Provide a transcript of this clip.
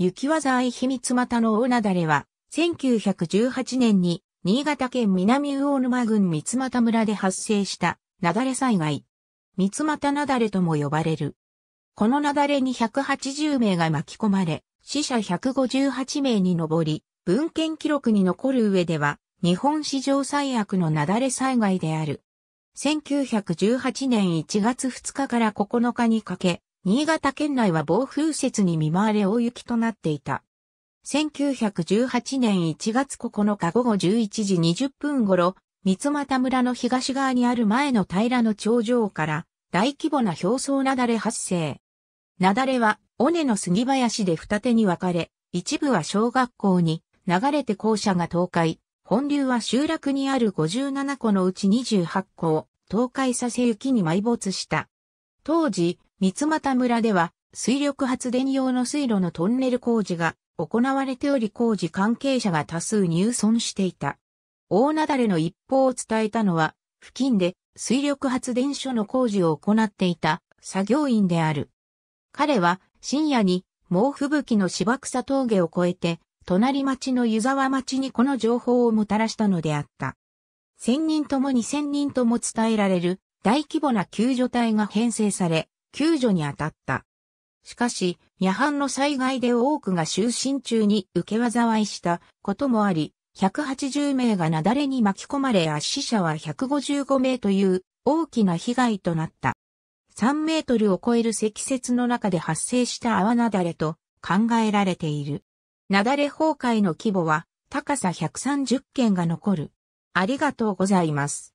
雪技愛秘密股の大なだれは、1918年に、新潟県南魚沼郡三又村で発生した、雪崩災害。三な雪崩とも呼ばれる。この雪崩に180名が巻き込まれ、死者158名に上り、文献記録に残る上では、日本史上最悪の雪崩災害である。1918年1月2日から9日にかけ、新潟県内は暴風雪に見舞われ大雪となっていた。1918年1月9日午後11時20分頃、三俣村の東側にある前の平の頂上から大規模な表層雪崩発生。雪崩は尾根の杉林で二手に分かれ、一部は小学校に流れて校舎が倒壊、本流は集落にある57個のうち28個を倒壊させ雪に埋没した。当時、三又村では水力発電用の水路のトンネル工事が行われており工事関係者が多数入村していた。大雪崩の一報を伝えたのは、付近で水力発電所の工事を行っていた作業員である。彼は深夜に猛吹雪の芝草峠を越えて、隣町の湯沢町にこの情報をもたらしたのであった。千人とも二千人とも伝えられる大規模な救助隊が編成され、救助に当たった。しかし、夜半の災害で多くが就寝中に受け災いしたこともあり、180名が雪崩に巻き込まれ死者は155名という大きな被害となった。3メートルを超える積雪の中で発生した泡雪崩と考えられている。雪崩崩壊の規模は高さ130件が残る。ありがとうございます。